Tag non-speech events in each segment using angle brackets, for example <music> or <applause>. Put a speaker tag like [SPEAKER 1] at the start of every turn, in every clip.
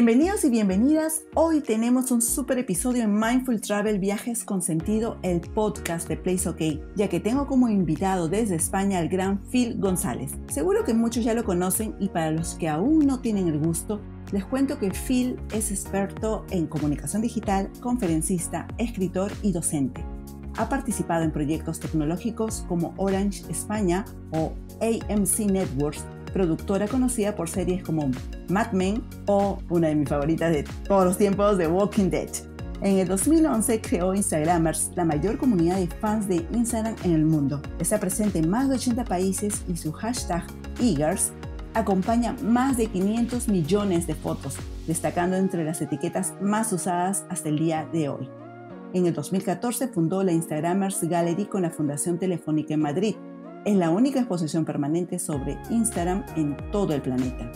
[SPEAKER 1] Bienvenidos y bienvenidas. Hoy tenemos un super episodio en Mindful Travel Viajes con Sentido, el podcast de Place OK, ya que tengo como invitado desde España al gran Phil González. Seguro que muchos ya lo conocen y para los que aún no tienen el gusto, les cuento que Phil es experto en comunicación digital, conferencista, escritor y docente. Ha participado en proyectos tecnológicos como Orange España o AMC Networks productora conocida por series como Mad Men o una de mis favoritas de todos los tiempos, de Walking Dead. En el 2011 creó Instagramers, la mayor comunidad de fans de Instagram en el mundo. Está presente en más de 80 países y su hashtag Eagers acompaña más de 500 millones de fotos, destacando entre las etiquetas más usadas hasta el día de hoy. En el 2014 fundó la Instagramers Gallery con la Fundación Telefónica en Madrid es la única exposición permanente sobre Instagram en todo el planeta.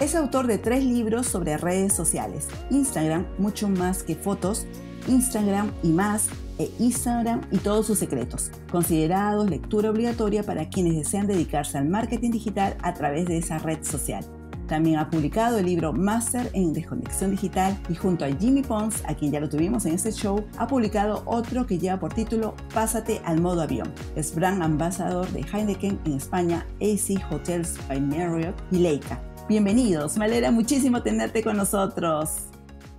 [SPEAKER 1] Es autor de tres libros sobre redes sociales, Instagram, mucho más que fotos, Instagram y más, e Instagram y todos sus secretos, considerados lectura obligatoria para quienes desean dedicarse al marketing digital a través de esa red social. También ha publicado el libro Master en Desconexión Digital y junto a Jimmy Pons, a quien ya lo tuvimos en este show, ha publicado otro que lleva por título Pásate al modo avión. Es brand embajador de Heineken en España, AC Hotels by Marriott y Leica. Bienvenidos, me alegra muchísimo tenerte
[SPEAKER 2] con nosotros.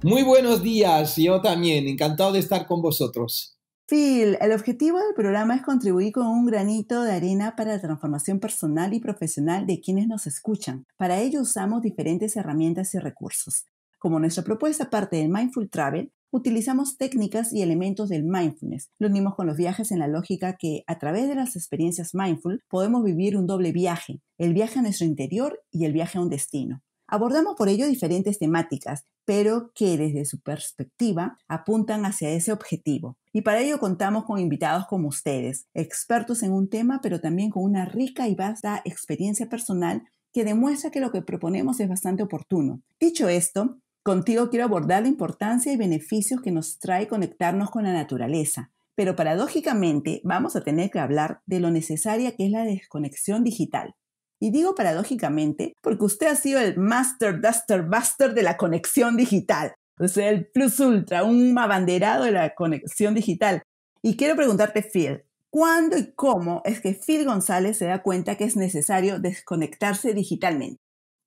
[SPEAKER 2] Muy buenos días, yo también, encantado de estar con vosotros.
[SPEAKER 1] Phil, el objetivo del programa es contribuir con un granito de arena para la transformación personal y profesional de quienes nos escuchan. Para ello usamos diferentes herramientas y recursos. Como nuestra propuesta parte del Mindful Travel, utilizamos técnicas y elementos del mindfulness. Lo unimos con los viajes en la lógica que a través de las experiencias mindful podemos vivir un doble viaje, el viaje a nuestro interior y el viaje a un destino. Abordamos por ello diferentes temáticas, pero que desde su perspectiva apuntan hacia ese objetivo. Y para ello contamos con invitados como ustedes, expertos en un tema, pero también con una rica y vasta experiencia personal que demuestra que lo que proponemos es bastante oportuno. Dicho esto, contigo quiero abordar la importancia y beneficios que nos trae conectarnos con la naturaleza. Pero paradójicamente vamos a tener que hablar de lo necesaria que es la desconexión digital. Y digo paradójicamente porque usted ha sido el master, duster, buster de la conexión digital, o sea, el plus ultra, un abanderado de la conexión digital. Y quiero preguntarte, Phil, ¿cuándo y cómo es que Phil González se da cuenta que es necesario desconectarse digitalmente?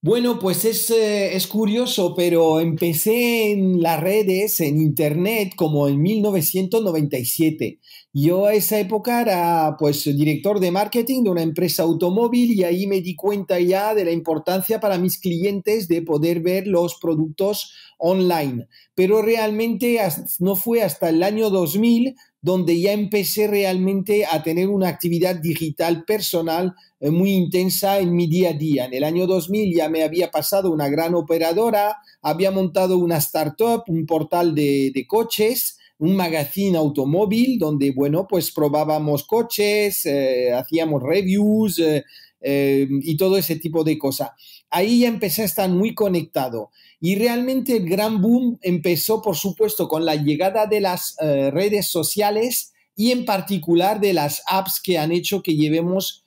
[SPEAKER 2] Bueno, pues es, eh, es, curioso, pero empecé en las redes, en Internet, como en 1997. Yo a esa época era pues director de marketing de una empresa automóvil y ahí me di cuenta ya de la importancia para mis clientes de poder ver los productos online. Pero realmente no fue hasta el año 2000 donde ya empecé realmente a tener una actividad digital personal eh, muy intensa en mi día a día. En el año 2000 ya me había pasado una gran operadora, había montado una startup, un portal de coches un magazine automóvil donde, bueno, pues probábamos coches, eh, hacíamos reviews eh, eh, y todo ese tipo de cosas. Ahí ya empecé a estar muy conectado. Y realmente el gran boom empezó, por supuesto, con la llegada de las redes sociales y en particular de las apps que han hecho que llevemos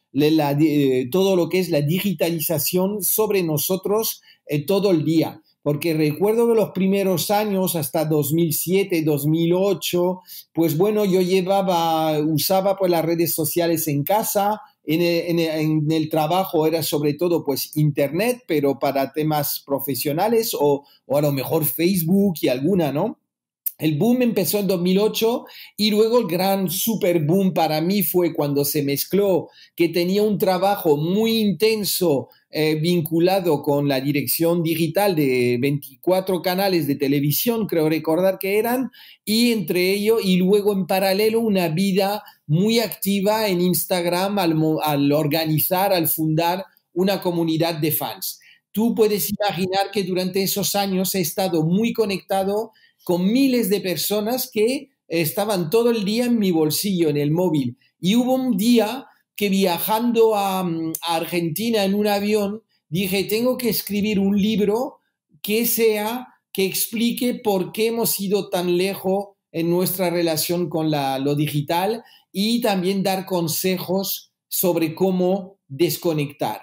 [SPEAKER 2] todo lo que es la digitalización sobre nosotros todo el día porque recuerdo que los primeros años, hasta 2007, 2008, pues bueno, yo llevaba, usaba pues las redes sociales en casa, en el, trabajo era sobre todo pues internet, pero para temas profesionales o a lo mejor Facebook y alguna, ¿no? El boom empezó en 2008 y luego el gran super boom para mí fue cuando se mezcló que tenía un trabajo muy intenso eh, vinculado con la dirección digital de 24 canales de televisión, creo recordar que eran, y entre ello y luego en paralelo una vida muy activa en Instagram al organizar, al fundar una comunidad de fans. Tú puedes imaginar que durante esos años he estado muy conectado con miles de personas que estaban todo el día en mi bolsillo, en el móvil. Y hubo un día que viajando a, mm, Argentina en un avión, dije, tengo que escribir un libro que sea, que explique por qué hemos ido tan lejos en nuestra relación con lo digital y también dar consejos sobre cómo desconectar.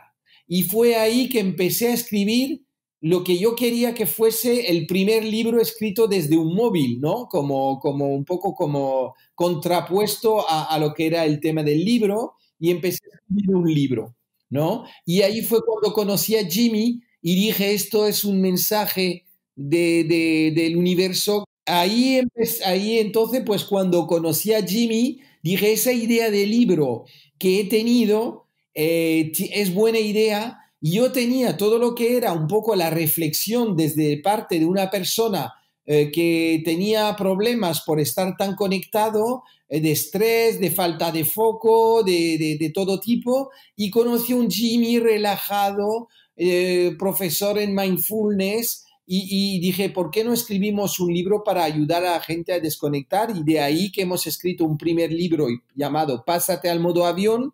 [SPEAKER 2] Y fue ahí que empecé a escribir lo que yo quería que fuese el primer libro escrito desde un móvil, ¿no? Como, como un poco como contrapuesto a, lo que era el tema del libro y empecé a escribir un libro, ¿no? Y ahí fue cuando conocí a Jimmy y dije, esto es un mensaje de, del universo. Ahí, ahí entonces, pues cuando conocí a Jimmy, dije, esa idea de libro que he tenido, eh, es buena idea. yo tenía todo lo que era un poco la reflexión desde parte de una persona eh, que tenía problemas por estar tan conectado, eh, de estrés, de falta de foco, de, todo tipo, y conocí a un Jimmy relajado, profesor en mindfulness, y, dije, ¿por qué no escribimos un libro para ayudar a la gente a desconectar? Y de ahí que hemos escrito un primer libro llamado Pásate al modo avión,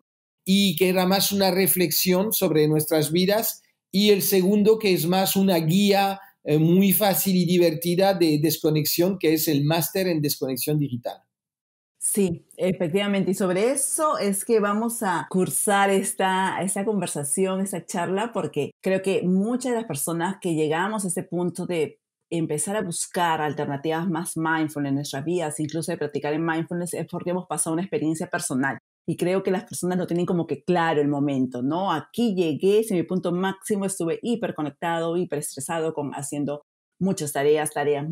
[SPEAKER 2] y que era más una reflexión sobre nuestras vidas y el segundo que es más una guía eh, muy fácil y divertida de desconexión que es el máster en desconexión digital.
[SPEAKER 1] Sí, efectivamente. Y sobre eso es que vamos a cursar esta, esta conversación, esta charla, porque creo que muchas de las personas que llegamos a este punto de empezar a buscar alternativas más mindful en nuestras vidas, incluso de practicar en mindfulness, es porque hemos pasado una experiencia personal y creo que las personas no tienen como que claro el momento, ¿no? Aquí llegué, si mi punto máximo, estuve hiperconectado, hiperestresado con haciendo muchas tareas, tareas,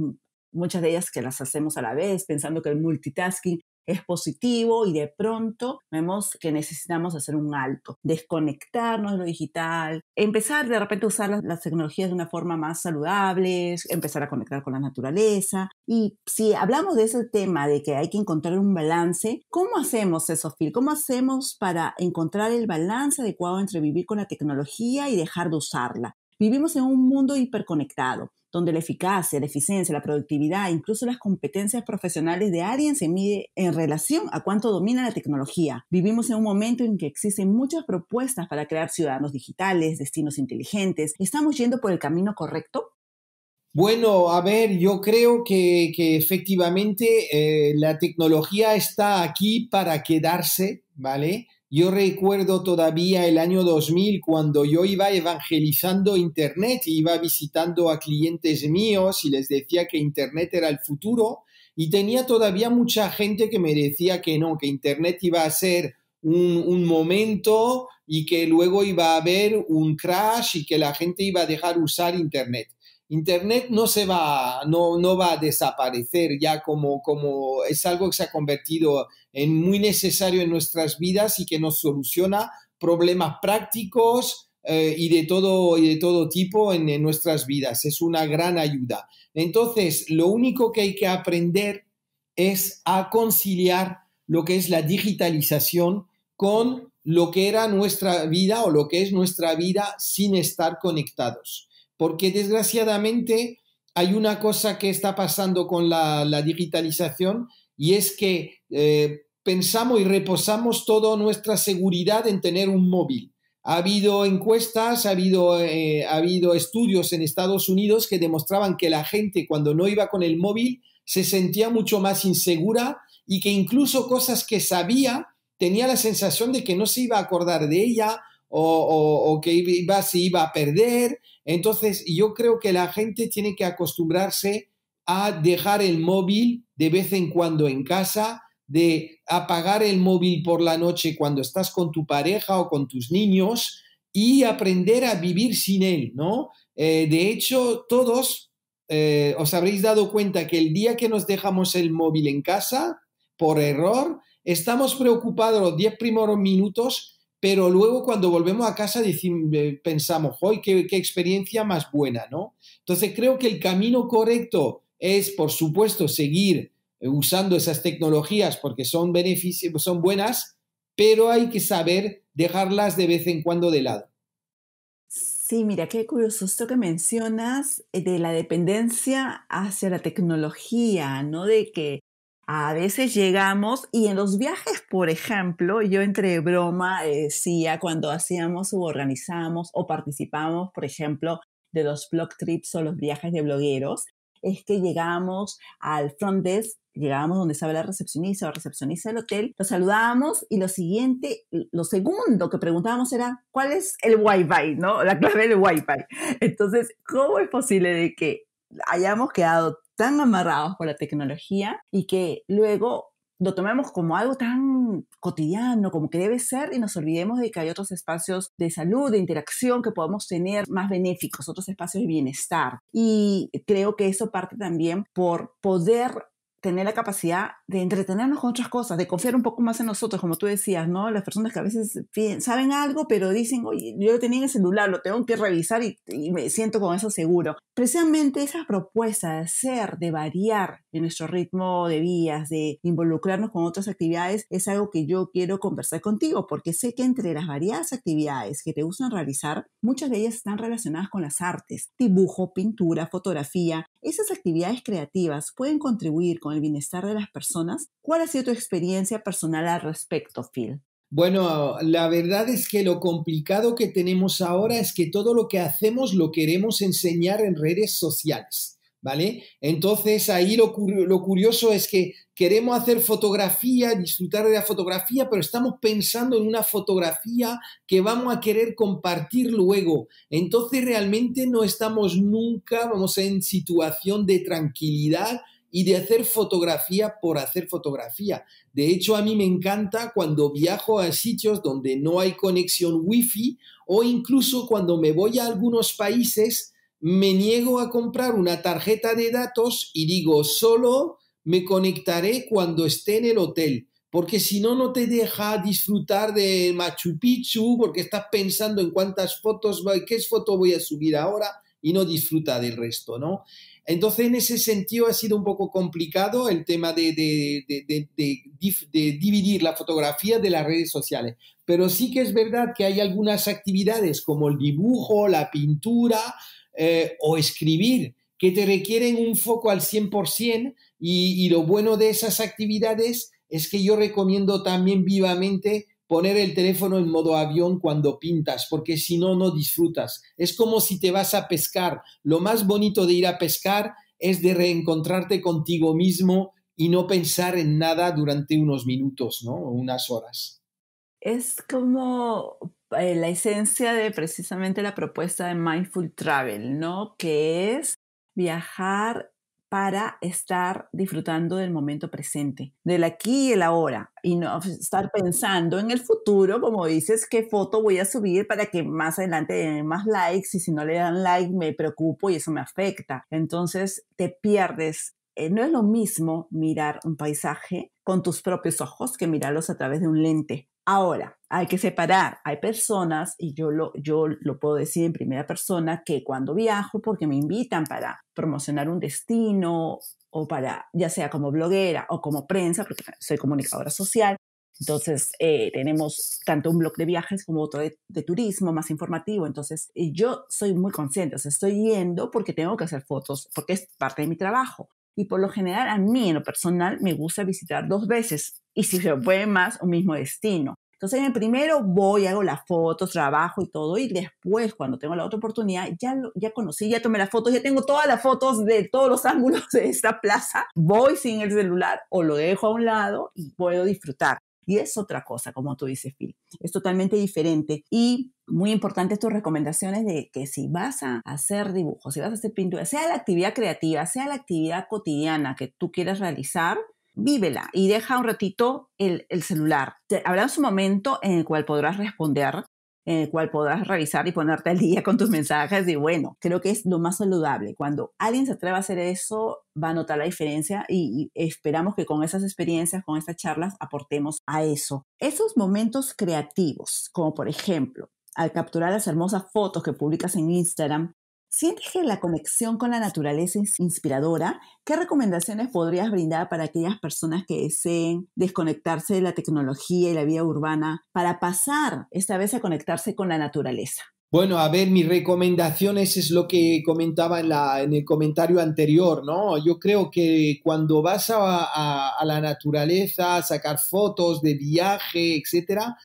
[SPEAKER 1] muchas de ellas que las hacemos a la vez, pensando que el multitasking es positivo y de pronto vemos que necesitamos hacer un alto, desconectarnos de lo digital, empezar de repente a usar las, tecnologías de una forma más saludable, empezar a conectar con la naturaleza. Y si hablamos de ese tema de que hay que encontrar un balance, ¿cómo hacemos eso, Phil? ¿Cómo hacemos para encontrar el balance adecuado entre vivir con la tecnología y dejar de usarla? Vivimos en un mundo hiperconectado donde la eficacia, la eficiencia, la productividad, incluso las competencias profesionales de alguien se mide en relación a cuánto domina la tecnología. Vivimos en un momento en que existen muchas propuestas para crear ciudadanos digitales, destinos inteligentes. ¿Estamos yendo por el camino correcto?
[SPEAKER 2] Bueno, a ver, yo creo que, efectivamente eh, la tecnología está aquí para quedarse, ¿vale? Yo recuerdo todavía el año 2000 cuando yo iba evangelizando Internet, iba visitando a clientes míos y les decía que Internet era el futuro y tenía todavía mucha gente que me decía que no, que Internet iba a ser un, momento y que luego iba a haber un crash y que la gente iba a dejar usar Internet. Internet no se va, no, va a desaparecer ya como, como es algo que se ha convertido es muy necesario en nuestras vidas y que nos soluciona problemas prácticos eh, y, de todo, y de todo tipo en, nuestras vidas. Es una gran ayuda. Entonces, lo único que hay que aprender es a conciliar lo que es la digitalización con lo que era nuestra vida o lo que es nuestra vida sin estar conectados. Porque desgraciadamente hay una cosa que está pasando con la, digitalización y es que eh, pensamos y reposamos toda nuestra seguridad en tener un móvil. Ha habido encuestas, ha habido, eh, ha habido estudios en Estados Unidos que demostraban que la gente cuando no iba con el móvil se sentía mucho más insegura y que incluso cosas que sabía tenía la sensación de que no se iba a acordar de ella o, que iba, se iba a perder. Entonces yo creo que la gente tiene que acostumbrarse a dejar el móvil de vez en cuando en casa, de apagar el móvil por la noche cuando estás con tu pareja o con tus niños y aprender a vivir sin él, ¿no? Eh, de hecho, todos eh, os habréis dado cuenta que el día que nos dejamos el móvil en casa, por error, estamos preocupados los 10 primeros minutos, pero luego cuando volvemos a casa eh, pensamos, hoy qué, qué experiencia más buena, ¿no? Entonces creo que el camino correcto es, por supuesto, seguir usando esas tecnologías porque son, beneficios, son buenas, pero hay que saber dejarlas de vez en cuando de lado.
[SPEAKER 1] Sí, mira, qué curioso esto que mencionas eh, de la dependencia hacia la tecnología, ¿no? De que a veces llegamos y en los viajes, por ejemplo, yo entre broma eh, decía cuando hacíamos o organizamos o participamos, por ejemplo, de los blog trips o los viajes de blogueros, es que llegamos al front desk llegábamos donde estaba la recepcionista o recepcionista del hotel, lo saludábamos y lo siguiente, lo segundo que preguntábamos era, ¿cuál es el Wi-Fi? ¿No? La clave del Wi-Fi. Entonces, ¿cómo es posible de que hayamos quedado tan amarrados por la tecnología y que luego lo tomemos como algo tan cotidiano, como que debe ser, y nos olvidemos de que hay otros espacios de salud, de interacción que podemos tener más benéficos, otros espacios de bienestar. Y creo que eso parte también por poder tener la capacidad de entretenernos con otras cosas, de confiar un poco más en nosotros, como tú decías, ¿no? Las personas que a veces saben algo, pero dicen, oye, yo lo tenía en el celular, lo tengo que revisar y, y me siento con eso seguro. Precisamente esa propuesta de hacer, de variar en nuestro ritmo de vías, de involucrarnos con otras actividades, es algo que yo quiero conversar contigo, porque sé que entre las variadas actividades que te gustan realizar, muchas de ellas están relacionadas con las artes, dibujo, pintura, fotografía, esas actividades creativas pueden contribuir con el bienestar de las personas. ¿Cuál ha sido tu
[SPEAKER 2] experiencia personal al respecto, Phil? Bueno, la verdad es que lo complicado que tenemos ahora es que todo lo que hacemos lo queremos enseñar en redes sociales. ¿vale? Entonces ahí lo, lo, curioso es que queremos hacer fotografía, disfrutar de la fotografía, pero estamos pensando en una fotografía que vamos a querer compartir luego. Entonces realmente no estamos nunca, vamos, en situación de tranquilidad y de hacer fotografía por hacer fotografía. De hecho, a mí me encanta cuando viajo a sitios donde no hay conexión wifi o incluso cuando me voy a algunos países me niego a comprar una tarjeta de datos y digo, solo me conectaré cuando esté en el hotel, porque si no, no te deja disfrutar de Machu Picchu, porque estás pensando en cuántas fotos, qué foto voy a subir ahora y no disfruta del resto, ¿no? Entonces, en ese sentido ha sido un poco complicado el tema de, de dividir la fotografía de las redes sociales. Pero sí que es verdad que hay algunas actividades como el dibujo, la pintura, eh, o escribir, que te requieren un foco al 100% y, y lo bueno de esas actividades es que yo recomiendo también vivamente poner el teléfono en modo avión cuando pintas, porque si no, no disfrutas. Es como si te vas a pescar. Lo más bonito de ir a pescar es de reencontrarte contigo mismo y no pensar en nada durante unos minutos, ¿no? unas horas.
[SPEAKER 1] Es como eh, la esencia de precisamente la propuesta de Mindful Travel, ¿no? Que es viajar para estar disfrutando del momento presente, del aquí y el ahora, y no estar pensando en el futuro, como dices, qué foto voy a subir para que más adelante den más likes y si no le dan like me preocupo y eso me afecta. Entonces te pierdes. Eh, no es lo mismo mirar un paisaje con tus propios ojos que mirarlos a través de un lente. Ahora, hay que separar. Hay personas, y yo lo, yo lo puedo decir en primera persona, que cuando viajo, porque me invitan para promocionar un destino o para, ya sea como bloguera o como prensa, porque soy comunicadora social, entonces, eh, tenemos tanto un blog de viajes como otro de, de turismo más informativo. Entonces, yo soy muy consciente, o sea, estoy yendo porque tengo que hacer fotos, porque es parte de mi trabajo. Y por lo general, a mí en lo personal me gusta visitar dos veces y si se puede más, un mismo destino. Entonces, en el primero voy, hago las fotos, trabajo y todo, y después, cuando tengo la otra oportunidad, ya, ya conocí, ya tomé las fotos, ya tengo todas las fotos de todos los <laughs> ángulos de esta plaza, voy sin el celular o lo dejo a un lado y puedo disfrutar. Y es otra cosa, como tú dices, Phil. Es totalmente diferente. Y muy importante tus recomendaciones de que si vas a hacer dibujos, si vas a hacer pintura, sea la actividad creativa, sea la actividad cotidiana que tú quieras realizar, vívela y deja un ratito el, el celular. Habrá un momento en el cual podrás responder en el cual podrás revisar y ponerte al día con tus mensajes. Y bueno, creo que es lo más saludable. Cuando alguien se atreva a hacer eso, va a notar la diferencia y, esperamos que con esas experiencias, con estas charlas, aportemos a eso. Esos momentos creativos, como por ejemplo, al capturar las hermosas fotos que publicas en Instagram siente que la conexión con la naturaleza es inspiradora? ¿Qué recomendaciones podrías brindar para aquellas personas que deseen desconectarse de la tecnología y la vida urbana para pasar esta vez a conectarse con la naturaleza?
[SPEAKER 2] Bueno, a ver, mis recomendaciones es lo que comentaba en, el comentario anterior, ¿no? Yo creo que cuando vas a, la naturaleza a sacar fotos de viaje, etcétera,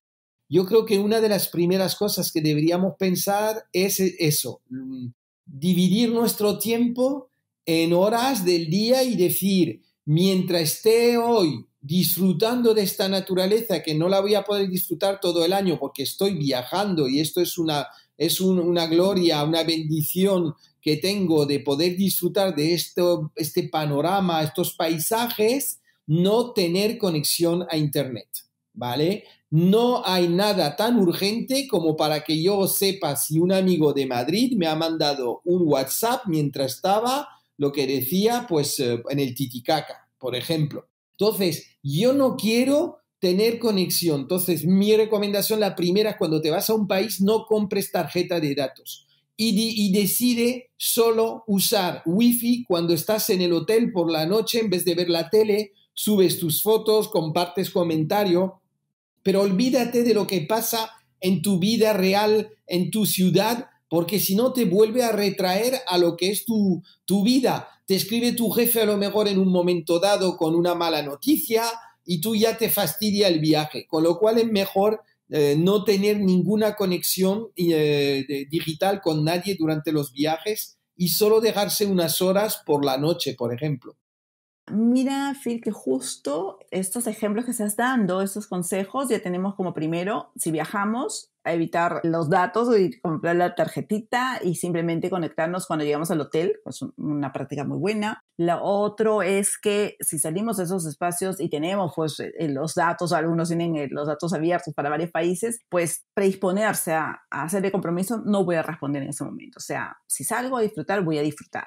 [SPEAKER 2] yo creo que una de las primeras cosas que deberíamos pensar es eso, mm, dividir nuestro tiempo en horas del día y decir, mientras esté hoy disfrutando de esta naturaleza que no la voy a poder disfrutar todo el año porque estoy viajando y esto es una, es una gloria, una bendición que tengo de poder disfrutar de esto, este panorama, estos paisajes, no tener conexión a Internet, ¿vale? No hay nada tan urgente como para que yo sepa si un amigo de Madrid me ha mandado un WhatsApp mientras estaba lo que decía pues eh, en el Titicaca, por ejemplo. Entonces, yo no quiero tener conexión. Entonces, mi recomendación, la primera, cuando te vas a un país, no compres tarjeta de datos y, decide solo usar Wi-Fi cuando estás en el hotel por la noche en vez de ver la tele, subes tus fotos, compartes comentario, pero olvídate de lo que pasa en tu vida real, en tu ciudad, porque si no te vuelve a retraer a lo que es tu, vida. Te escribe tu jefe a lo mejor en un momento dado con una mala noticia y tú ya te fastidia el viaje, con lo cual es mejor eh, no tener ninguna conexión eh, digital con nadie durante los viajes y solo dejarse unas horas por la noche, por ejemplo.
[SPEAKER 1] Mira, Phil, que justo estos ejemplos que estás dando, estos consejos, ya tenemos como primero, si viajamos, a evitar los datos y comprar la tarjetita y simplemente conectarnos cuando llegamos al hotel, es una práctica muy buena. La otro es que si salimos de esos espacios y tenemos pues eh, los datos, algunos tienen eh, los datos abiertos para varios países, pues predisponerse a, a hacer el compromiso, no voy a responder en ese momento. O sea, si salgo a disfrutar, voy a disfrutar.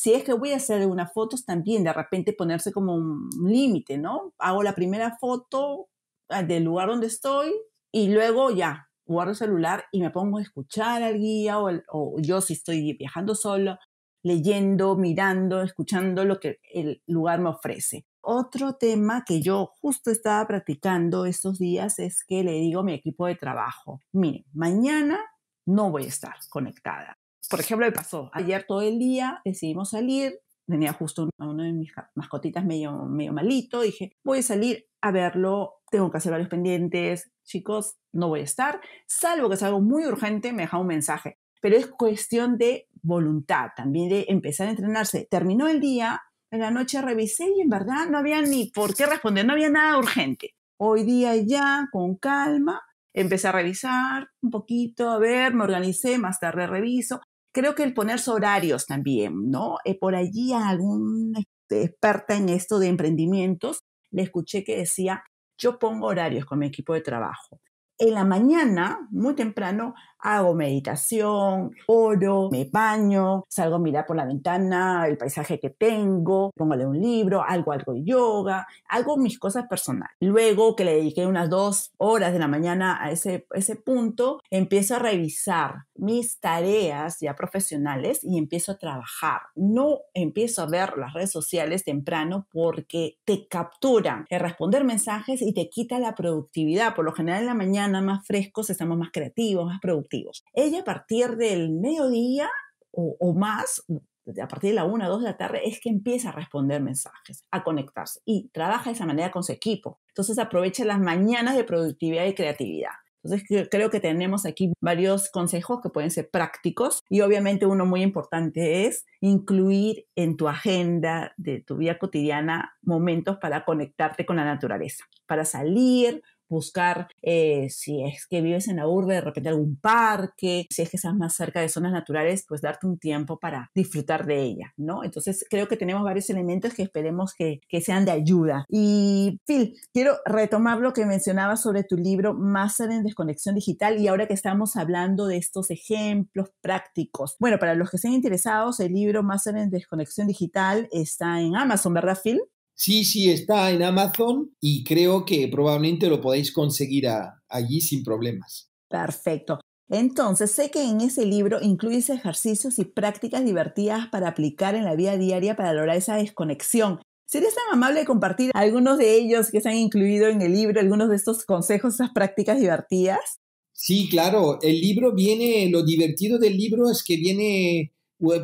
[SPEAKER 1] Si es que voy a hacer unas fotos, también de repente ponerse como un límite, ¿no? Hago la primera foto ah, del lugar donde estoy y luego ya guardo el celular y me pongo a escuchar al guía o, yo si estoy viajando solo, leyendo, mirando, escuchando lo que el lugar me ofrece. Otro tema que yo justo estaba practicando estos días es que le digo a mi equipo de trabajo, miren, mañana no voy a estar conectada por ejemplo, me pasó. Ayer todo el día decidimos salir, tenía justo a uno de mis mascotitas medio, medio malito, dije, voy a salir a verlo, tengo que hacer varios pendientes, chicos, no voy a estar, salvo que sea algo muy urgente, me deja un mensaje. Pero es cuestión de voluntad, también de empezar a entrenarse. Terminó el día, en la noche revisé y en verdad no había ni por qué responder, no había nada urgente. Hoy día ya, con calma, empecé a revisar un poquito, a ver, me organicé, más tarde reviso creo que el ponerse horarios también, ¿no? Eh, por allí a alguna este, experta en esto de emprendimientos le escuché que decía, yo pongo horarios con mi equipo de trabajo. En la mañana, muy temprano, hago meditación, oro, me baño, salgo a mirar por la ventana el paisaje que tengo, pongo un libro, algo, algo yoga, hago mis cosas personales. Luego que le dediqué unas dos horas de la mañana a ese, ese punto, empiezo a revisar mis tareas ya profesionales y empiezo a trabajar. No empiezo a ver las redes sociales temprano porque te capturan el responder mensajes y te quita la productividad. Por lo general en la mañana más frescos estamos más creativos, más productivos ella a partir del mediodía o, más, a partir de la 1 o 2 de la tarde es que empieza a responder mensajes, a conectarse y trabaja de esa manera con su equipo. Entonces aprovecha las mañanas de productividad y creatividad. Entonces creo que tenemos aquí varios consejos que pueden ser prácticos y obviamente uno muy importante es incluir en tu agenda de tu vida cotidiana momentos para conectarte con la naturaleza, para salir, buscar, eh, si es que vives en la urbe, de repente algún parque, si es que estás más cerca de zonas naturales, pues darte un tiempo para disfrutar de ella, ¿no? Entonces creo que tenemos varios elementos que esperemos que, sean de ayuda. Y Phil, quiero retomar lo que mencionabas sobre tu libro Máster en Desconexión Digital y ahora que estamos hablando de estos ejemplos prácticos. Bueno, para los que estén interesados, el libro Máster en Desconexión
[SPEAKER 2] Digital está en Amazon, ¿verdad, Phil? Sí, sí, está en Amazon y creo que probablemente lo podéis conseguir allí sin problemas. Perfecto. Entonces,
[SPEAKER 1] sé que en ese libro incluyes ejercicios y prácticas divertidas para aplicar en la vida diaria para lograr esa desconexión. ¿Sería tan amable de compartir algunos de ellos que se han incluido
[SPEAKER 2] en el libro, algunos de estos consejos, esas prácticas divertidas? Sí, claro. El libro viene, lo divertido del libro es que viene eh,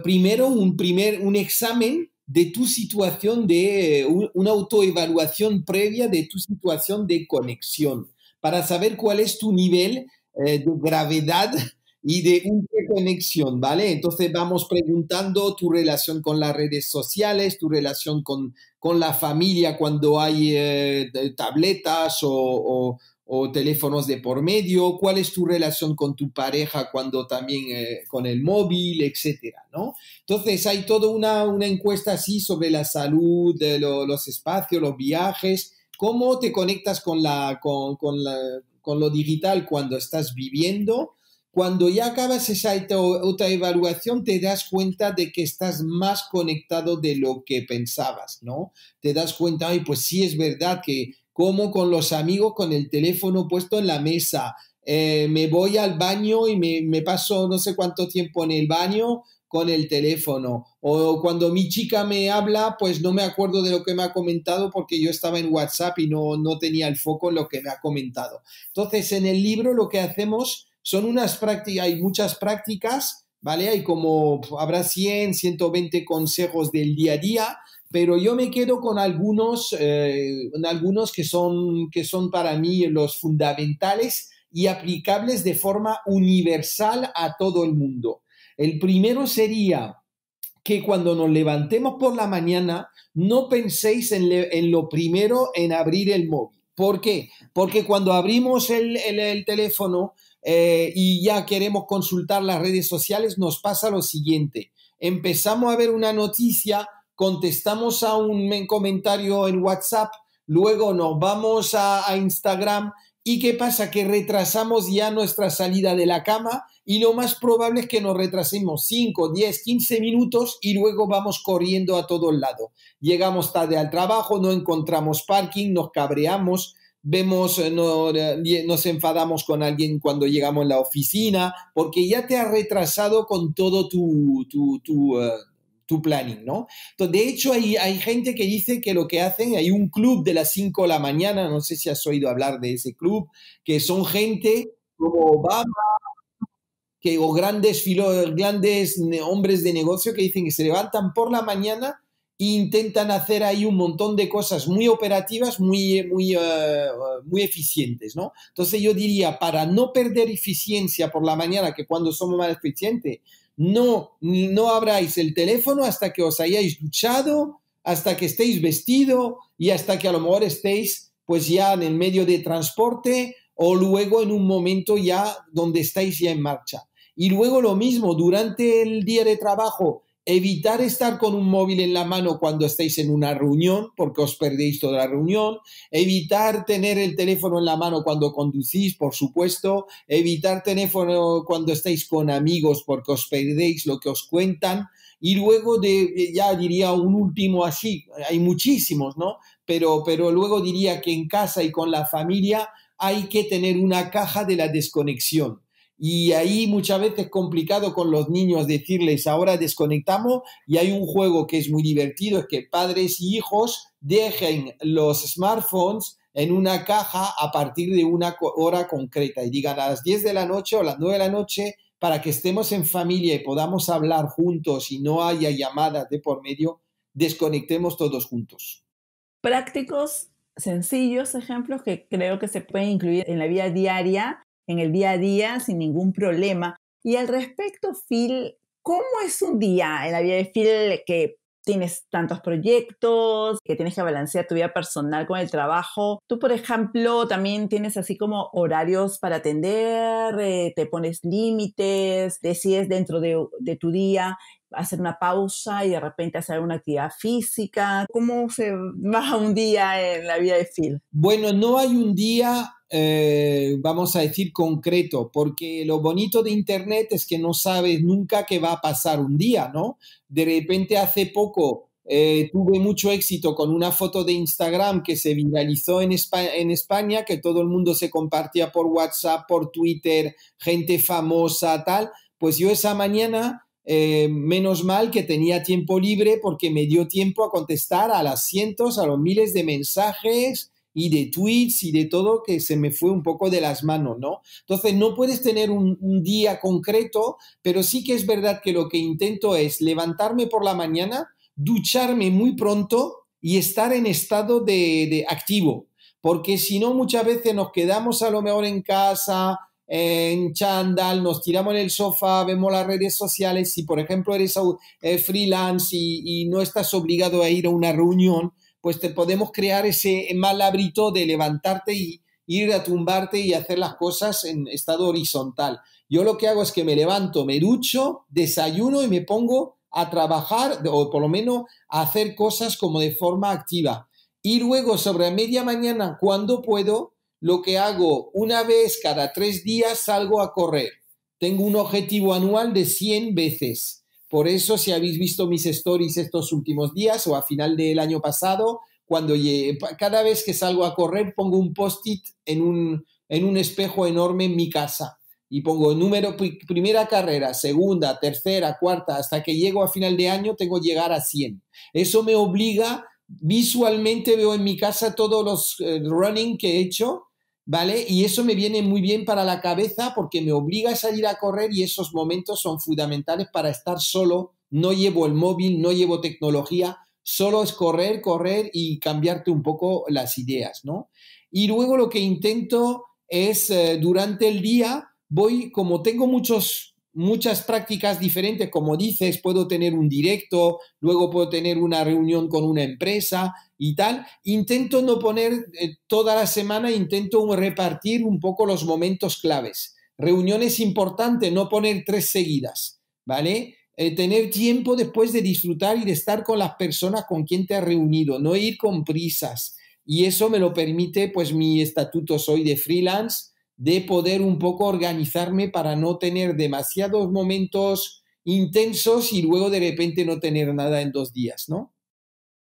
[SPEAKER 2] primero un primer, un examen de tu situación de eh, una autoevaluación previa de tu situación de conexión para saber cuál es tu nivel eh, de gravedad y de interconexión, ¿vale? Entonces vamos preguntando tu relación con las redes sociales, tu relación con, la familia cuando hay eh, tabletas o o teléfonos de por medio, cuál es tu relación con tu pareja cuando también eh, con el móvil, etcétera, ¿no? Entonces hay toda una, una encuesta así sobre la salud, de los espacios, los viajes, cómo te conectas con, la, con, con, con lo digital cuando estás viviendo. Cuando ya acabas esa otra evaluación, te das cuenta de que estás más conectado de lo que pensabas, ¿no? Te das cuenta, ay, pues sí es verdad que como con los amigos con el teléfono puesto en la mesa. Eh, me voy al baño y me, paso no sé cuánto tiempo en el baño con el teléfono. O cuando mi chica me habla, pues no me acuerdo de lo que me ha comentado porque yo estaba en WhatsApp y no, no tenía el foco en lo que me ha comentado. Entonces, en el libro lo que hacemos son unas prácticas, hay muchas prácticas, ¿vale? Hay como, habrá 100, 120 consejos del día a día pero yo me quedo con algunos, eh, algunos que, son, que son para mí los fundamentales y aplicables de forma universal a todo el mundo. El primero sería que cuando nos levantemos por la mañana no penséis en, lo primero en abrir el móvil. ¿Por qué? Porque cuando abrimos el, teléfono eh, y ya queremos consultar las redes sociales, nos pasa lo siguiente. Empezamos a ver una noticia contestamos a un comentario en WhatsApp, luego nos vamos a, Instagram ¿Y qué pasa? Que retrasamos ya nuestra salida de la cama y lo más probable es que nos retrasemos 5, 10, 15 minutos y luego vamos corriendo a todo el lado. Llegamos tarde al trabajo, no encontramos parking, nos cabreamos, vemos, eh, eh, nos enfadamos con alguien cuando llegamos a la oficina, porque ya te has retrasado con todo tu, tu, eh, tu planning, ¿no? Entonces, de hecho, hay, hay gente que dice que lo que hacen, hay un club de las 5 de la mañana, no sé si has oído hablar de ese club, que son gente como Obama, que, o grandes, grandes hombres de negocio que dicen que se levantan por la mañana e intentan hacer ahí un montón de cosas muy operativas, muy, muy, eh, muy eficientes, ¿no? Entonces yo diría, para no perder eficiencia por la mañana, que cuando somos más eficientes, no, no abráis el teléfono hasta que os hayáis duchado, hasta que estéis vestido y hasta que a lo mejor estéis pues ya en el medio de transporte o luego en un momento ya donde estáis ya en marcha. Y luego lo mismo, durante el día de trabajo, Evitar estar con un móvil en la mano cuando estáis en una reunión, porque os perdéis toda la reunión. Evitar tener el teléfono en la mano cuando conducís, por supuesto. Evitar teléfono cuando estáis con amigos, porque os perdéis lo que os cuentan. Y luego de, eh, ya diría un último así, hay muchísimos, ¿no? Pero, pero luego diría que en casa y con la familia hay que tener una caja de la desconexión y ahí muchas veces es complicado con los niños decirles ahora desconectamos y hay un juego que es muy divertido, es que padres y hijos dejen los smartphones en una caja a partir de una hora concreta y digan a las 10 de la noche o a las 9 de la noche para que estemos en familia y podamos hablar juntos y no haya llamadas de por medio, desconectemos todos juntos.
[SPEAKER 1] Prácticos, sencillos ejemplos que creo que se pueden incluir en la vida diaria en el día a día sin ningún problema. Y al respecto, Phil, ¿cómo es un día en la vida de Phil que tienes tantos proyectos, que tienes que balancear tu vida personal con el trabajo. Tú, por ejemplo, también tienes así como horarios para atender, eh, te pones límites, decides dentro de, de, tu día hacer una pausa y de repente hacer una
[SPEAKER 2] actividad física. ¿Cómo se <laughs> va un día en la vida de Phil? Bueno, no hay un día eh, vamos a decir, concreto, porque lo bonito de Internet es que no sabes nunca qué va a pasar un día, ¿no? De repente hace poco eh, tuve mucho éxito con una foto de Instagram que se viralizó en España, en España, que todo el mundo se compartía por WhatsApp, por Twitter, gente famosa, tal. Pues yo esa mañana, eh, menos mal que tenía tiempo libre porque me dio tiempo a contestar a las cientos, a los miles de mensajes y de tweets y de todo que se me fue un poco de las manos, ¿no? Entonces no puedes tener un, día concreto, pero sí que es verdad que lo que intento es levantarme por la mañana, ducharme muy pronto y estar en estado de, de activo, porque si no muchas veces nos quedamos a lo mejor en casa, en chandal, nos tiramos en el sofá, vemos las redes sociales, si por ejemplo eres eh, freelance y, no estás obligado a ir a una reunión, pues te podemos crear ese malabrito de levantarte y ir a tumbarte y hacer las cosas en estado horizontal. Yo lo que hago es que me levanto, me ducho, desayuno y me pongo a trabajar o por lo menos a hacer cosas como de forma activa. Y luego sobre media mañana, cuando puedo, lo que hago una vez cada tres días salgo a correr. Tengo un objetivo anual de 100 veces. Por eso, si habéis visto mis stories estos últimos días o a final del año pasado, cuando cada vez que salgo a correr pongo un post-it en un, espejo enorme en mi casa y pongo número primera carrera, segunda, tercera, cuarta, hasta que llego a final de año tengo que llegar a 100. Eso me obliga, visualmente veo en mi casa todos los eh, running que he hecho ¿vale? Y eso me viene muy bien para la cabeza porque me obliga a salir a correr y esos momentos son fundamentales para estar solo. No llevo el móvil, no llevo tecnología, solo es correr, correr y cambiarte un poco las ideas, ¿no? Y luego lo que intento es eh, durante el día, voy, como tengo muchos muchas prácticas diferentes, como dices, puedo tener un directo, luego puedo tener una reunión con una empresa y tal. Intento no poner eh, toda la semana, intento repartir un poco los momentos claves. Reunión es importante, no poner tres seguidas, ¿vale? Eh, tener tiempo después de disfrutar y de estar con las personas con quien te has reunido, no ir con prisas. Y eso me lo permite, pues mi estatuto soy de freelance, de poder un poco organizarme para no tener demasiados momentos intensos y luego de repente no tener nada en dos días, ¿no?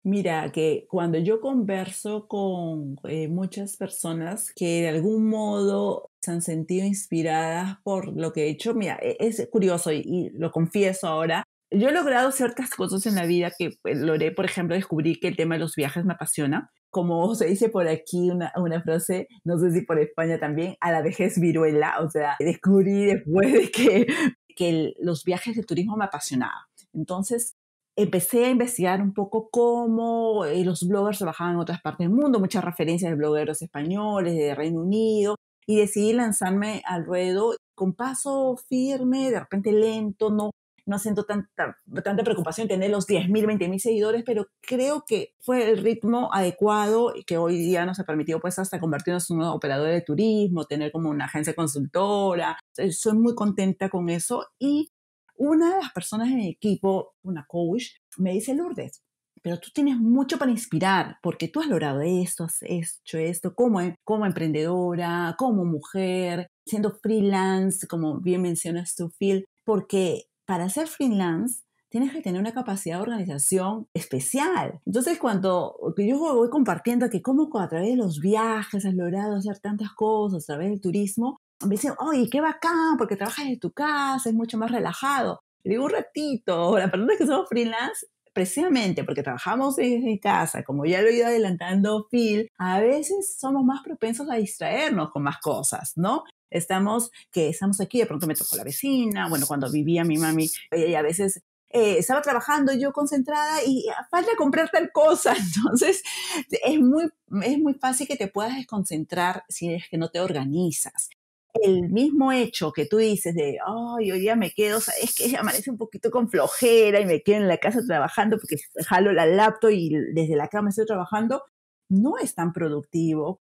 [SPEAKER 1] Mira, que cuando yo converso con eh, muchas personas que de algún modo se han sentido inspiradas por lo que he hecho, mira, e, es curioso y, lo confieso ahora, yo he logrado ciertas cosas en la vida que pues, logré, por ejemplo, descubrí que el tema de los viajes me apasiona como se dice por aquí una, frase, no sé si por España también, a la vejez viruela, o sea, descubrí después de que, que los viajes de turismo me apasionaban. Entonces, empecé a investigar un poco cómo eh, los bloggers trabajaban en otras partes del mundo, muchas referencias de blogueros españoles, de Reino Unido, y decidí lanzarme al ruedo con paso firme, de repente lento, no no siento tanta, tanta preocupación tener los 10.000, 20.000 seguidores, pero creo que fue el ritmo adecuado y que hoy día nos ha permitido pues hasta convertirnos en un operador de turismo, tener como una agencia consultora. Eh, soy muy contenta con eso y una de las personas en mi equipo, una coach, me dice, Lourdes, pero tú tienes mucho para inspirar, porque tú has logrado esto, has hecho esto, como, como emprendedora, como mujer, siendo freelance, como bien mencionas tú, Phil, porque para ser freelance tienes que tener una capacidad de organización especial. Entonces, cuando yo voy compartiendo que cómo a través de los viajes has logrado hacer tantas cosas, a través del turismo, me dicen, oye, qué bacán, porque trabajas en tu casa, es mucho más relajado. Le digo un ratito, la verdad es que somos freelance precisamente porque trabajamos desde casa, como ya lo he ido adelantando Phil, a veces somos más propensos a distraernos con más cosas, ¿no? Estamos, que estamos aquí, de pronto me tocó la vecina, bueno, cuando vivía mi mami, y a veces eh, estaba trabajando yo concentrada y eh, falta comprar tal cosa. <laughs> Entonces, es muy, es muy fácil que te puedas desconcentrar si es que no te organizas el mismo hecho que tú dices de, ay, hoy día me quedo, es que ya amanece un poquito con flojera y me quedo en la casa trabajando porque jalo la laptop y desde la cama estoy trabajando, no es tan productivo.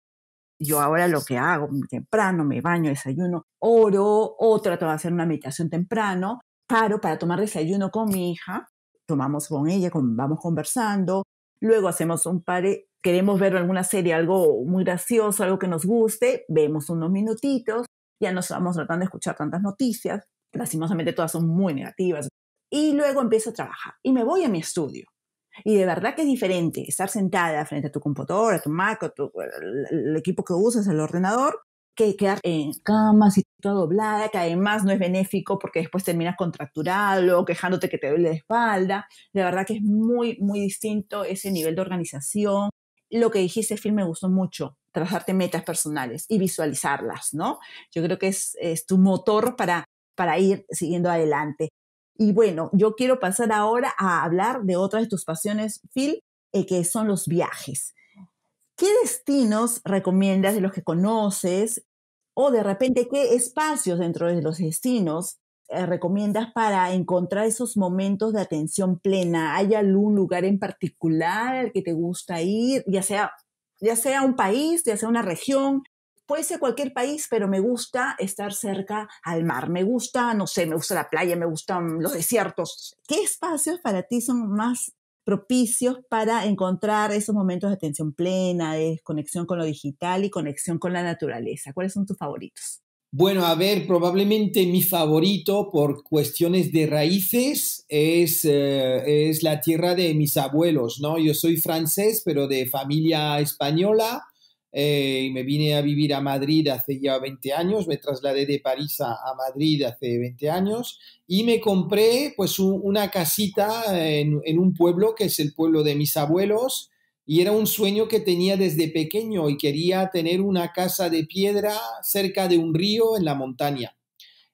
[SPEAKER 1] Yo ahora lo que hago, temprano me baño, desayuno, oro o trato de hacer una meditación temprano, paro para tomar desayuno con mi hija, tomamos con ella, vamos conversando, luego hacemos un par, queremos ver alguna serie, algo muy gracioso, algo que nos guste, vemos unos minutitos, ya no estamos tratando de escuchar tantas noticias, lastimosamente todas son muy negativas. Y luego empiezo a trabajar y me voy a mi estudio. Y de verdad que es diferente estar sentada frente a tu computadora, tu Mac, tu, el, equipo que usas, el ordenador, que quedar en cama, así toda doblada, que además no es benéfico porque después terminas contracturado, quejándote que te duele la espalda. De verdad que es muy, muy distinto ese nivel de organización. Lo que dijiste, Phil, me gustó mucho trazarte metas personales y visualizarlas, ¿no? Yo creo que es, tu motor para, para ir siguiendo adelante. Y bueno, yo quiero pasar ahora a hablar de otra de tus pasiones, Phil, eh, que son los viajes. ¿Qué destinos recomiendas de los que conoces o de repente qué espacios dentro de los destinos eh, recomiendas para encontrar esos momentos de atención plena? ¿Hay algún lugar en particular que te gusta ir, ya sea ya sea un país, ya sea una región, puede ser cualquier país, pero me gusta estar cerca al mar, me gusta, no sé, me gusta la playa, me gustan los desiertos. ¿Qué espacios para ti son más propicios para encontrar esos momentos de atención plena, de conexión con lo digital y conexión con la naturaleza? ¿Cuáles son tus favoritos?
[SPEAKER 2] Bueno, a ver, probablemente mi favorito por cuestiones de raíces es, eh, es la tierra de mis abuelos, ¿no? Yo soy francés, pero de familia española. Eh, me vine a vivir a Madrid hace ya 20 años, me trasladé de París a, Madrid hace 20 años y me compré pues una casita en, un pueblo que es el pueblo de mis abuelos y era un sueño que tenía desde pequeño y quería tener una casa de piedra cerca de un río en la montaña.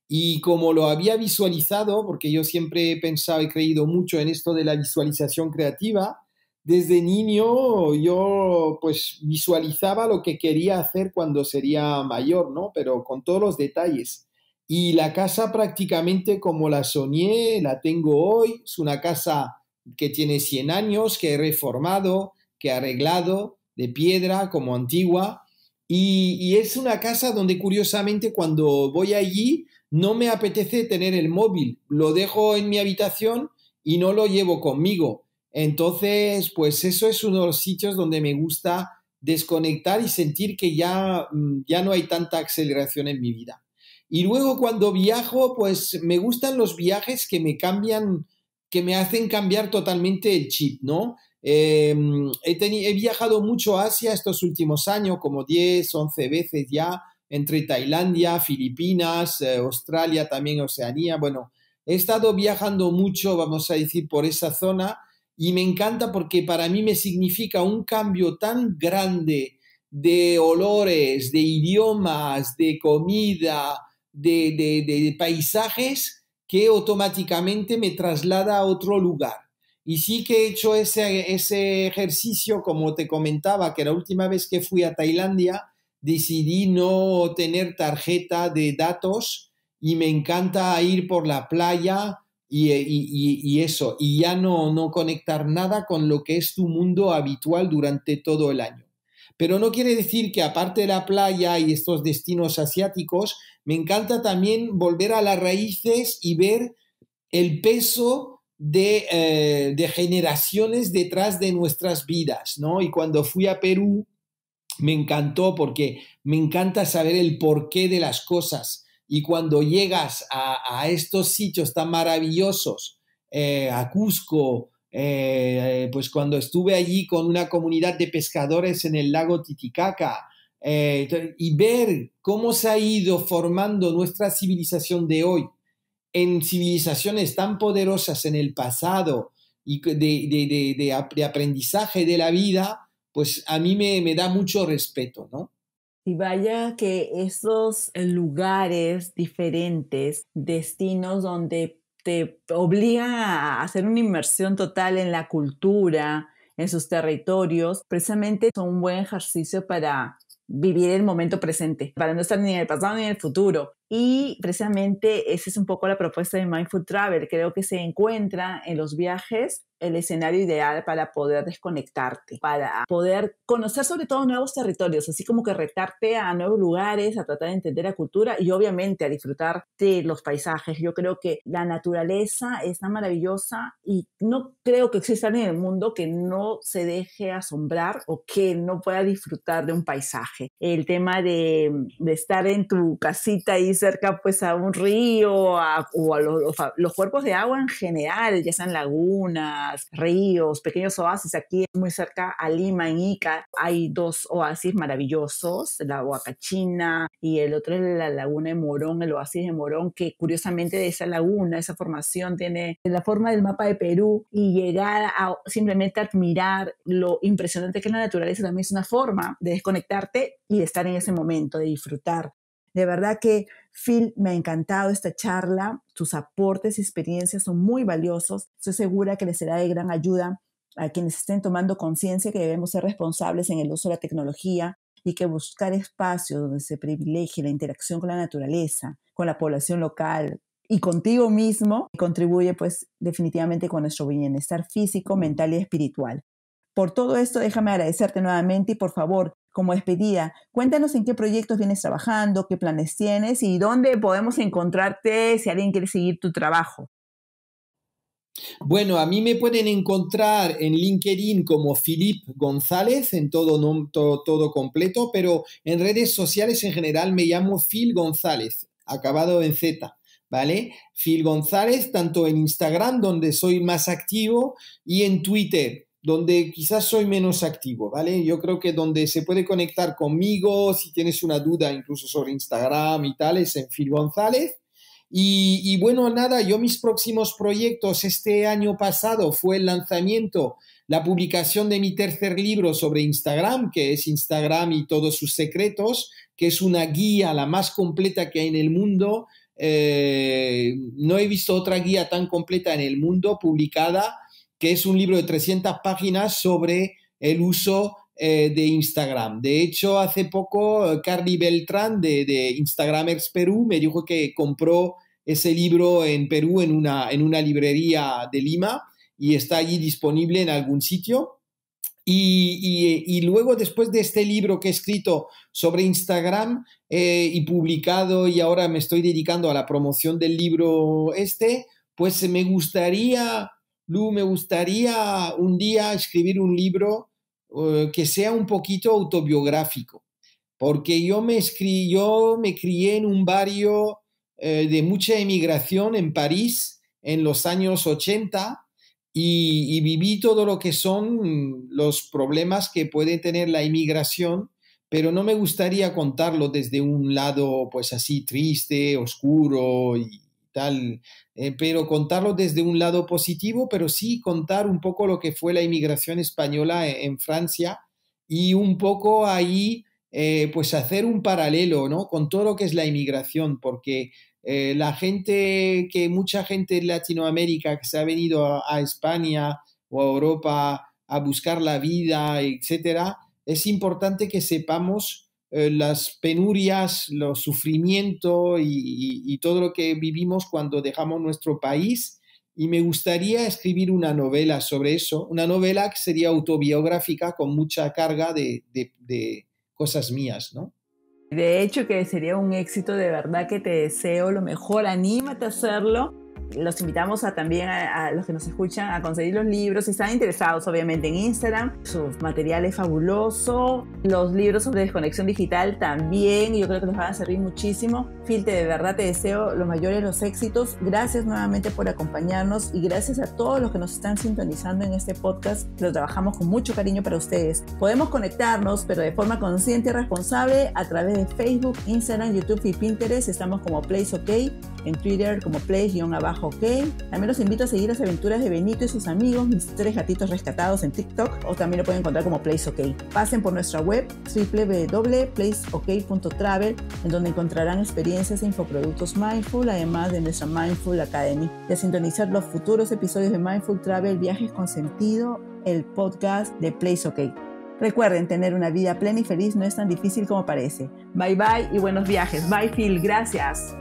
[SPEAKER 2] Y como lo había visualizado, porque yo siempre he pensado y creído mucho en esto de la visualización creativa, desde niño yo pues visualizaba lo que quería hacer cuando sería mayor, ¿no? Pero con todos los detalles. Y la casa prácticamente como la soñé, la tengo hoy, es una casa que tiene 100 años, que he reformado, que arreglado de piedra como antigua y, y, es una casa donde curiosamente cuando voy allí no me apetece tener el móvil, lo dejo en mi habitación y no lo llevo conmigo. Entonces, pues eso es uno de los sitios donde me gusta desconectar y sentir que ya, mm, ya no hay tanta aceleración en mi vida. Y luego cuando viajo, pues me gustan los viajes que me cambian, que me hacen cambiar totalmente el chip, ¿no? Em, he, viajado mucho a Asia estos últimos años, como 10, 11 veces ya, entre Tailandia, Filipinas, eh, Australia, también Oceanía. Bueno, he estado viajando mucho, vamos a decir, por esa zona y me encanta porque para mí me significa un cambio tan grande de olores, de idiomas, de comida, de paisajes que automáticamente me traslada a otro lugar. Y sí que he hecho ese, ese ejercicio, como te comentaba, que la última vez que fui a Tailandia decidí no tener tarjeta de datos y me encanta ir por la playa eh, y, eso, y ya no, no conectar nada con lo que es tu mundo habitual durante todo el año. Pero no quiere decir que aparte de la playa y estos destinos asiáticos, me encanta también volver a las raíces y ver el peso eh, de, generaciones detrás de nuestras vidas, ¿no? Y cuando fui a Perú, me encantó porque me encanta saber el porqué de las cosas. Y cuando llegas a, estos sitios tan maravillosos, eh, a Cusco, eh, pues cuando estuve allí con una comunidad de pescadores en el lago Titicaca, y ver cómo se ha ido formando nuestra civilización de hoy, en civilizaciones tan poderosas en el pasado y de, aprendizaje de la vida, pues a mí me, me da mucho respeto, ¿no? Y
[SPEAKER 1] vaya que esos lugares diferentes, destinos donde te obligan a hacer una inmersión total en la cultura, en sus territorios, precisamente son un buen ejercicio para vivir el momento presente, para no estar ni en el pasado ni en el futuro. Y precisamente esa es un poco la propuesta de Mindful Travel. Creo que se encuentra en los viajes el escenario ideal para poder desconectarte, para poder conocer sobre todo nuevos territorios, así como que retarte a nuevos lugares, a tratar de entender la cultura y obviamente a disfrutar de los paisajes. Yo creo que la naturaleza es tan maravillosa y no creo que exista en el mundo que no se deje asombrar o que no pueda disfrutar de un paisaje. El tema de, estar en tu casita ahí cerca pues a un río o a los, los cuerpos de agua en general, ya sean lagunas, ríos, pequeños oasis. Aquí muy cerca a Lima, en Ica, hay dos oasis maravillosos, la Huacachina y el otro es la laguna de Morón, el oasis de Morón, que curiosamente de esa laguna, esa formación tiene la forma del mapa de Perú y llegar a simplemente admirar lo impresionante que es la naturaleza también es una forma de desconectarte y estar en ese momento, de disfrutar. De verdad que, Phil, me ha encantado esta charla. Tus aportes y experiencias son muy valiosos. Estoy segura que les será de gran ayuda a quienes estén tomando conciencia que debemos ser responsables en el uso de la tecnología y que buscar espacios donde se privilegie la interacción con la naturaleza, con la población local y contigo mismo contribuye pues definitivamente con nuestro bienestar físico, mental y espiritual. Por todo esto, déjame agradecerte nuevamente y por favor, como despedida, cuéntanos en qué proyectos vienes trabajando, qué planes tienes y dónde podemos encontrarte si alguien quiere seguir
[SPEAKER 2] tu trabajo. Bueno, a mí me pueden encontrar en LinkedIn como Filip González, en todo, todo, todo completo, pero en redes sociales en general me llamo Phil González, acabado en Z. ¿vale? Phil González, tanto en Instagram, donde soy más activo, y en Twitter donde quizás soy menos activo, ¿vale? Yo creo que donde se puede conectar conmigo, si tienes una duda incluso sobre Instagram y tal, es en Phil González. Y, bueno, nada, yo mis próximos proyectos este año pasado fue el lanzamiento, la publicación de mi tercer libro sobre Instagram, que es Instagram y todos sus secretos, que es una guía la más completa que hay en el mundo. Eh, no he visto otra guía tan completa en el mundo publicada que es un libro de 300 páginas sobre el uso eh, de Instagram. De hecho, hace poco eh, Carly Beltrán de, de Instagramers Perú me dijo que compró ese libro en Perú en una, en una librería de Lima y está allí disponible en algún sitio. Y, luego, después de este libro que he escrito sobre Instagram eh, y publicado, y ahora me estoy dedicando a la promoción del libro este, pues me gustaría Lu, me gustaría un día escribir un libro eh, que sea un poquito autobiográfico, porque yo me, escri yo me crié en un barrio eh, de mucha emigración en París en los años 80 y, viví todo lo que son los problemas que puede tener la emigración, pero no me gustaría contarlo desde un lado pues así triste, oscuro y, tal, eh, pero contarlo desde un lado positivo, pero sí contar un poco lo que fue la inmigración española e-, en, Francia y un poco ahí, eh, pues hacer un paralelo, ¿no? Con todo lo que es la inmigración, porque eh, la gente, que mucha gente de Latinoamérica que se ha venido a, a España o a Europa a buscar la vida, etcétera, es importante que sepamos eh, las penurias, los sufrimientos y, todo lo que vivimos cuando dejamos nuestro país. Y me gustaría escribir una novela sobre eso, una novela que sería autobiográfica con mucha carga de, de cosas mías, ¿no?
[SPEAKER 1] De hecho, que sería un éxito de verdad que te deseo lo mejor, anímate a hacerlo los invitamos a también a, los que nos escuchan a conseguir los libros. Si están interesados, obviamente, en Instagram, su material es fabuloso. Los libros sobre desconexión digital también, yo creo que les van a servir muchísimo. Filte, de verdad te deseo los mayores los éxitos. Gracias nuevamente por acompañarnos y gracias a todos los que nos están sintonizando en este podcast. Lo trabajamos con mucho cariño para ustedes. Podemos conectarnos, pero de forma consciente y responsable a través de Facebook, Instagram, YouTube y Pinterest. Estamos como Place OK en Twitter como place-ok. También los invito a seguir las aventuras de Benito y sus amigos, mis tres gatitos rescatados en TikTok, o también lo pueden encontrar como placeok. Pasen por nuestra web www.placeok.travel, en donde encontrarán experiencias e infoproductos mindful, además de nuestra Mindful Academy. Y a sintonizar los futuros episodios de Mindful Travel Viajes con Sentido, el podcast de Place Recuerden, tener una vida plena y feliz no es tan difícil como parece. Bye bye y buenos viajes. Bye Phil, gracias.